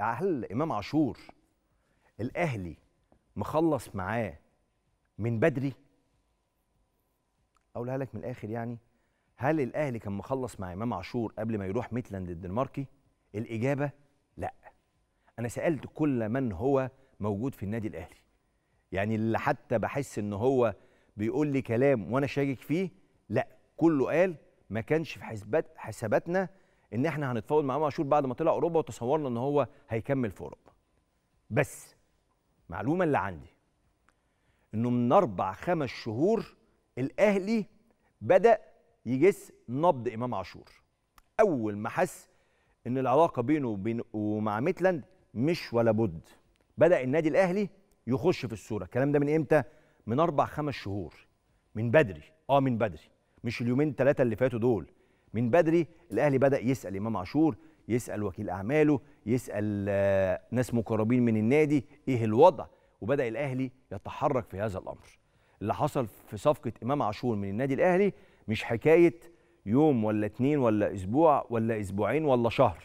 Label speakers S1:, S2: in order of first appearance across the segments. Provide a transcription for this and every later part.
S1: هل امام عاشور الاهلي مخلص معاه من بدري اقولها لك من الاخر يعني هل الاهلي كان مخلص مع امام عاشور قبل ما يروح ميتلاند الدنماركي الاجابه لا انا سالت كل من هو موجود في النادي الاهلي يعني اللي حتى بحس ان هو بيقول لي كلام وانا شاكك فيه لا كله قال ما كانش في حسبات حساباتنا ان احنا هنتفاوض مع امام عاشور بعد ما طلع اوروبا وتصورنا ان هو هيكمل في اوروبا بس معلومه اللي عندي انه من اربع خمس شهور الاهلي بدا يجس نبض امام عاشور اول ما حس ان العلاقه بينه وبين ومع ميتلاند مش ولا بد بدا النادي الاهلي يخش في الصوره الكلام ده من امتى من اربع خمس شهور من بدري اه من بدري مش اليومين ثلاثه اللي فاتوا دول من بدري الاهلي بدا يسال امام عاشور يسال وكيل اعماله يسال آه، ناس مقربين من النادي ايه الوضع وبدا الاهلي يتحرك في هذا الامر اللي حصل في صفقه امام عاشور من النادي الاهلي مش حكايه يوم ولا اتنين ولا اسبوع ولا اسبوعين ولا شهر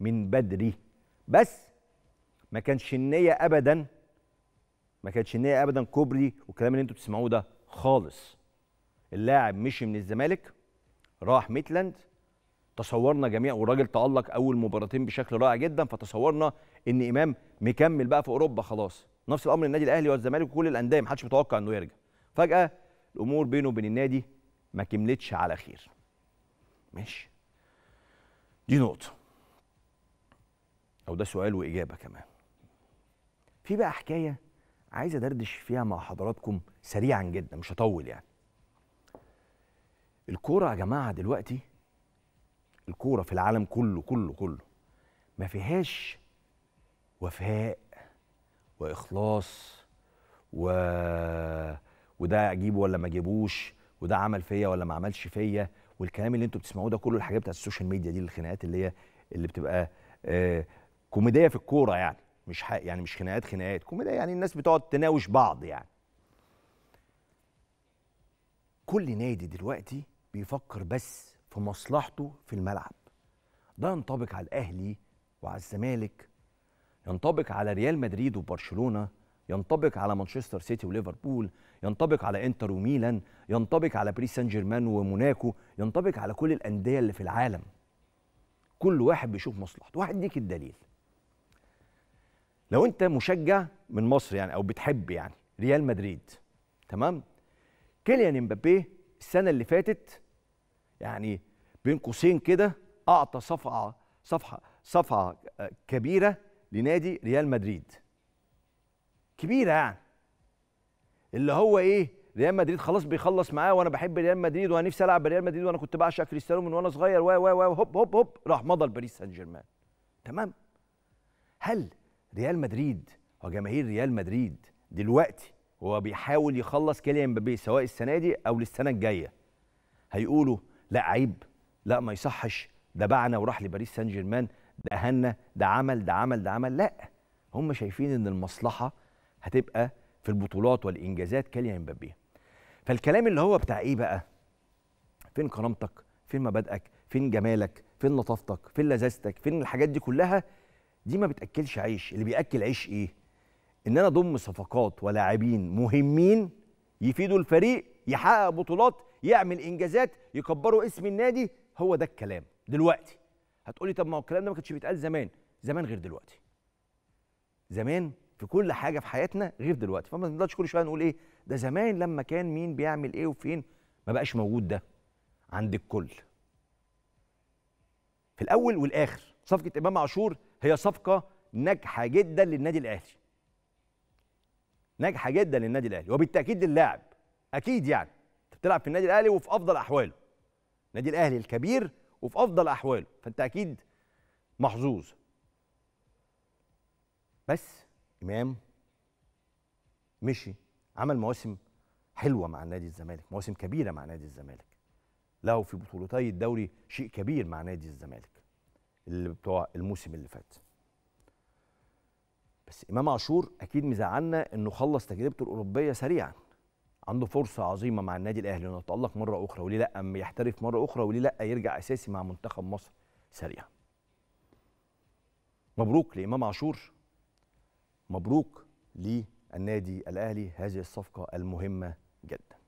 S1: من بدري بس ما كانش النيه ابدا ما كانتش النيه ابدا كوبري والكلام اللي انتوا بتسمعوه ده خالص اللاعب مشي من الزمالك راح ميتلاند تصورنا جميع والراجل تألق أول مباراتين بشكل رائع جدا فتصورنا إن إمام مكمل بقى في أوروبا خلاص نفس الأمر النادي الأهلي والزمالك وكل الأندية محدش متوقع إنه يرجع فجأة الأمور بينه وبين النادي ما كملتش على خير ماشي دي نقطة أو ده سؤال وإجابة كمان في بقى حكاية عايز أدردش فيها مع حضراتكم سريعا جدا مش هطول يعني الكوره يا جماعه دلوقتي الكوره في العالم كله كله كله ما فيهاش وفاء واخلاص و وده اجيبه ولا ما اجيبوش وده عمل فيا ولا ما عملش فيا والكلام اللي انتوا بتسمعوه ده كله الحاجات بتاعت السوشيال ميديا دي الخناقات اللي هي اللي بتبقى آه كوميديه في الكوره يعني مش حق يعني مش خناقات خناقات كوميديه يعني الناس بتقعد تناوش بعض يعني كل نادي دلوقتي بيفكر بس في مصلحته في الملعب ده ينطبق على الاهلي وعلى الزمالك ينطبق على ريال مدريد وبرشلونه ينطبق على مانشستر سيتي وليفربول ينطبق على انتر وميلان ينطبق على باريس سان جيرمان وموناكو ينطبق على كل الانديه اللي في العالم كل واحد بيشوف مصلحته واحد ديك الدليل لو انت مشجع من مصر يعني او بتحب يعني ريال مدريد تمام كيليان امبابيه السنه اللي فاتت يعني بين قوسين كده اعطى صفعه صفحه صفعه كبيره لنادي ريال مدريد كبيره يعني اللي هو ايه ريال مدريد خلاص بيخلص معاه وانا بحب ريال مدريد وانا نفسي العب بريال مدريد وانا كنت بعشق كريستيانو من وانا صغير و و و هوب هوب هوب راح مضى لباريس سان جيرمان تمام هل ريال مدريد وجماهير ريال مدريد دلوقتي وهو بيحاول يخلص كيليان مبابي سواء السنه دي او للسنه الجايه هيقولوا لا عيب لا ما يصحش ده باعنا وراح لباريس سان جيرمان ده اهنا ده عمل ده عمل ده عمل لا هم شايفين ان المصلحه هتبقى في البطولات والانجازات كيليان مبابي فالكلام اللي هو بتاع ايه بقى فين كرامتك فين مبادئك فين جمالك فين لطافتك فين لذاذتك فين الحاجات دي كلها دي ما بتاكلش عيش اللي بياكل عيش ايه ان انا اضم صفقات ولاعبين مهمين يفيدوا الفريق يحقق بطولات يعمل انجازات يكبروا اسم النادي هو ده الكلام دلوقتي هتقولي طب ما هو الكلام ده ما كانش بيتقال زمان زمان غير دلوقتي زمان في كل حاجه في حياتنا غير دلوقتي فما نقدرش كل شويه نقول ايه ده زمان لما كان مين بيعمل ايه وفين ما بقاش موجود ده عند الكل في الاول والاخر صفقه امام عاشور هي صفقه ناجحه جدا للنادي الاهلي ناجحه جدا للنادي الاهلي وبالتاكيد للاعب اكيد يعني انت بتلعب في النادي الاهلي وفي افضل احواله النادي الاهلي الكبير وفي افضل احواله فانت اكيد محظوظ بس امام مشي عمل مواسم حلوه مع نادي الزمالك مواسم كبيره مع نادي الزمالك له في بطولتي الدوري شيء كبير مع نادي الزمالك اللي بتوع الموسم اللي فات بس امام عاشور اكيد مزعلنا انه خلص تجربته الاوروبيه سريعا عنده فرصه عظيمه مع النادي الاهلي انه يتالق مره اخرى وليه لا يحترف مره اخرى وليه لا يرجع اساسي مع منتخب مصر سريعا مبروك لامام عاشور مبروك للنادي الاهلي هذه الصفقه المهمه جدا